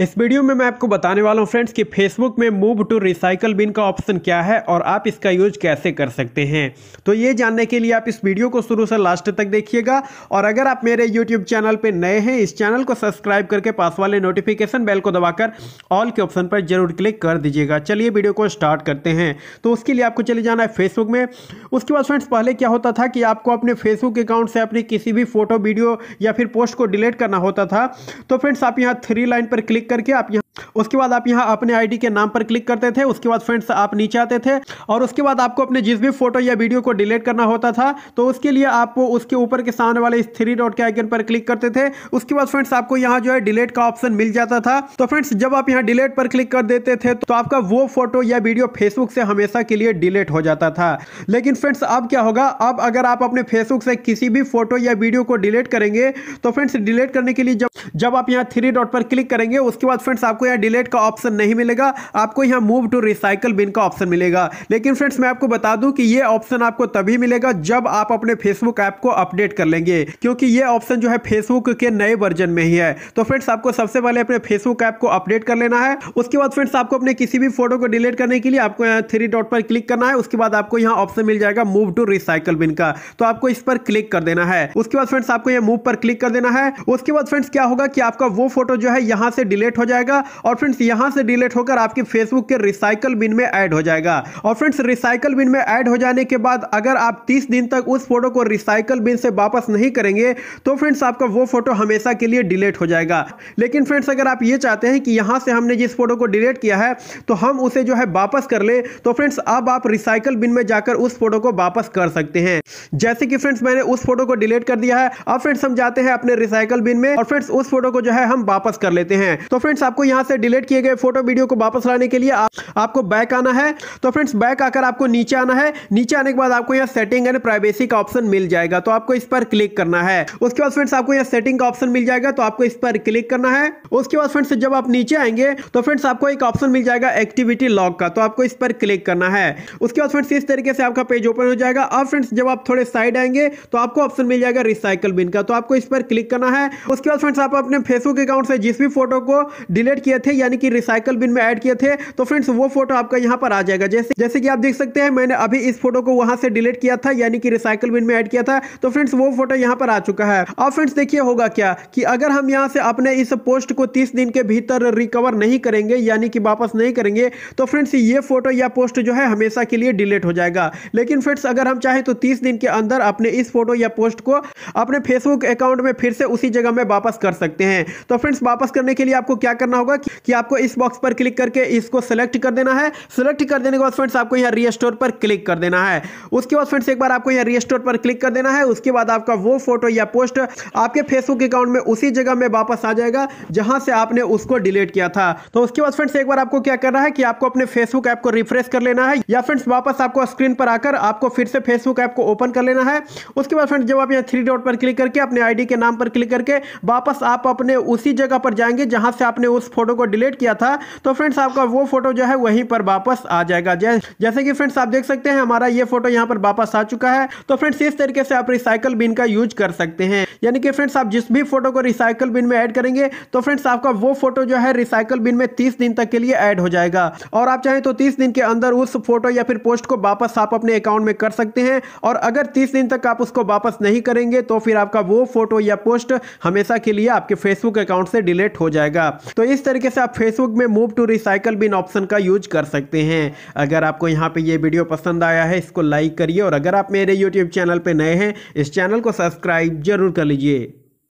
इस वीडियो में मैं आपको बताने वाला हूँ फ्रेंड्स कि फेसबुक में मूव टू रिसाइकल बिन का ऑप्शन क्या है और आप इसका यूज कैसे कर सकते हैं तो ये जानने के लिए आप इस वीडियो को शुरू से लास्ट तक देखिएगा और अगर आप मेरे यूट्यूब चैनल पर नए हैं इस चैनल को सब्सक्राइब करके पास वाले नोटिफिकेशन बेल को दबाकर ऑल के ऑप्शन पर जरूर क्लिक कर दीजिएगा चलिए वीडियो को स्टार्ट करते हैं तो उसके लिए आपको चले जाना है फेसबुक में उसके बाद फ्रेंड्स पहले क्या होता था कि आपको अपने फेसबुक अकाउंट से अपनी किसी भी फोटो वीडियो या फिर पोस्ट को डिलीट करना होता था तो फ्रेंड्स आप यहाँ थ्री लाइन पर क्लिक करके आप यहाँ उसके बाद आप यहाँ अपने आईडी के नाम पर क्लिक करते थे उसके बाद फ्रेंड्स आप नीचे आते थे और उसके बाद आपको अपने जिस भी फोटो या वीडियो को डिलीट करना होता था तो उसके लिए आप उसके ऊपर के सामने वाले थ्री डॉट के आइकन पर क्लिक करते थे उसके बाद फ्रेंड्स आपको यहाँ जो है डिलीट का ऑप्शन मिल जाता था तो फ्रेंड्स जब आप यहाँ डिलीट पर क्लिक कर देते थे तो आपका वो फोटो या वीडियो फेसबुक से हमेशा के लिए डिलीट हो जाता था लेकिन फ्रेंड्स अब क्या होगा अब अगर आप अपने फेसबुक से किसी भी फोटो या वीडियो को डिलीट करेंगे तो फ्रेंड्स डिलीट करने के लिए जब जब आप यहाँ थ्री डॉट पर क्लिक करेंगे उसके बाद फ्रेंड्स आपको या डिलीट का ऑप्शन नहीं मिलेगा आपको यहाँ मूव टू रिसाइकल बिन का ऑप्शन मिलेगा लेकिन फ्रेंड्स मैं आपको बता दूं कि ये ऑप्शन आपको तभी मिलेगा जब आप अपने फेसबुक ऐप को अपडेट कर लेंगे क्योंकि ये ऑप्शन जो है फेसबुक के नए वर्जन में ही है तो फ्रेंड्स आपको सबसे पहले अपने फेसबुक ऐप को अपडेट कर लेना है उसके बाद फ्रेंड्स आपको अपने किसी भी फोटो को डिलीट करने के लिए आपको यहाँ थ्री डॉट पर क्लिक करना है उसके बाद आपको यहाँ ऑप्शन मिल जाएगा मूव टू रिसाइकल बिन का तो आपको इस पर क्लिक कर देना है उसके बाद फ्रेंड्स आपको यहाँ मूव पर क्लिक कर देना है उसके बाद फ्रेंड्स क्या होगा कि आपका वो फोटो जो है यहाँ से डिलीट हो जाएगा और फ्रेंड्स यहां से डिलीट होकर आपके फेसबुक के रिसाइकल बिन में ऐड हो जाएगा और फ्रेंड्स रिसाइकल बिन में ऐड हो जाने के बाद अगर आप 30 दिन तक उस फोटो को रिसाइकल बिन से वापस नहीं करेंगे तो फ्रेंड्स आपका वो फोटो हमेशा के लिए डिलीट हो जाएगा लेकिन फ्रेंड्स अगर आप ये चाहते हैं कि यहाँ से हमने जिस फोटो को डिलीट किया है तो हम उसे जो है वापस कर ले तो फ्रेंड्स अब आप रिसाइकल बिन में जाकर उस फोटो को वापस कर सकते हैं जैसे कि फ्रेंड्स मैंने उस फोटो को डिलीट कर दिया है अब फ्रेंड्स हम जाते हैं अपने रिसाइकल बिन में और फ्रेंड्स उस फोटो को जो है हम वापस कर लेते हैं तो फ्रेंड्स आपको यहाँ यहाँ से डिलीट किए गए फोटो वीडियो को वापस लाने के लिए आप, आपको बैक आना है तो फ्रेंड्स बैक आकर आपको नीचे आना है नीचे आने के बाद आपको यहाँ सेटिंग एंड प्राइवेसी का ऑप्शन मिल जाएगा तो आपको इस पर क्लिक करना है उसके बाद फ्रेंड्स आपको यहाँ सेटिंग का ऑप्शन मिल जाएगा तो आपको इस पर क्लिक करना है उसके बाद फ्रेंड्स जब आप नीचे आएंगे तो फ्रेंड्स आपको एक ऑप्शन मिल जाएगा एक्टिविटी लॉक का तो आपको इस पर क्लिक करना है उसके बाद फ्रेंड्स इस तरीके से आपका पेज ओपन हो जाएगा अब फ्रेंड्स जब आप थोड़े साइड आएंगे तो आपको ऑप्शन मिल जाएगा रिसाइकल बिन का तो आपको इस पर क्लिक करना है उसके बाद फ्रेंड्स आप अपने फेसबुक अकाउंट से जिस भी फोटो को डिलीट किए थे यानी कि रिसाइकल बिन में ऐड किए थे तो फ्रेंड्स वो फोटो आपका यहाँ पर आ जाएगा जैसे जैसे कि आप देख सकते हैं मैंने अभी इस फोटो को वहां से डिलीट किया था यानी कि रिसाइकल बिन में ऐड किया था तो फ्रेंड्स वो फोटो यहाँ पर आ चुका है और फ्रेंड्स देखिए होगा क्या कि अगर हम यहाँ से अपने इस पोस्ट को तीस दिन के भीतर रिकवर नहीं करेंगे यानी कि वापस नहीं करेंगे तो फ्रेंड्स ये फोटो या पोस्ट जो है हमेशा के लिए डिलीट हो जाएगा लेकिन फ्रेंड्स अगर हम चाहें तो तीस दिन के अंदर अपने इस फोटो या पोस्ट को अपने फेसबुक अकाउंट में फिर से उसी जगह में वापस कर सकते हैं तो फ्रेंड्स वापस करने के लिए आपको क्या करना होगा कि आपको इस बॉक्स पर क्लिक करके इसको सेलेक्ट कर देना है सेलेक्ट कर देने के बाद फ्रेंड्स आपको यहाँ रीस्टोर पर क्लिक कर देना है उसके बाद फ्रेंड्स एक बार आपको यहाँ रीस्टोर पर क्लिक कर देना है उसके बाद आपका वो फोटो या पोस्ट आपके फेसबुक अकाउंट में उसी जगह में वापस आ जाएगा जहां से आपने उसको डिलीट किया था तो उसके बाद फ्रेंड्स एक बार आपको क्या करना है कि आपको अपने फेसबुक ऐप को रिफ्रेश कर लेना है या फ्रेंड्स वापस आपको स्क्रीन पर आकर आपको फिर से फेसबुक ऐप को ओपन कर लेना है उसके बाद फ्रेंड्स जब आप यहाँ थ्री डॉट पर क्लिक करके अपने आईडी के नाम पर क्लिक करके वापस आप अपने उसी जगह पर जाएंगे जहां से आपने उस फोटो फोटो को डिलीट किया था तो फ्रेंड्स आपका वो फोटो जो है वहीं पर वापस आ जाएगा जैसे कि फ्रेंड्स आप देख सकते हैं हमारा ये फोटो यहाँ पर वापस आ चुका है तो फ्रेंड्स इस तरीके से आप रिसाइकल बिन का यूज कर सकते हैं यानी कि फ्रेंड्स आप जिस भी फोटो को रिसाइकल बिन में ऐड करेंगे तो फ्रेंड्स आपका वो फोटो जो है रिसाइकल बिन में तीस दिन तक के लिए ऐड हो जाएगा और आप चाहें तो तीस दिन के अंदर उस फोटो या फिर पोस्ट को वापस आप अपने अकाउंट में कर सकते हैं और अगर तीस दिन तक आप उसको वापस नहीं करेंगे तो फिर आपका वो फोटो या पोस्ट हमेशा के लिए आपके फेसबुक अकाउंट से डिलीट हो जाएगा तो इस तरीके तरीके से आप फेसबुक में move to recycle bin option का यूज कर सकते हैं अगर आपको यहाँ पे ये वीडियो पसंद आया है इसको लाइक करिए और अगर आप मेरे यूट्यूब चैनल पर नए हैं इस चैनल को सब्सक्राइब जरूर कर लीजिए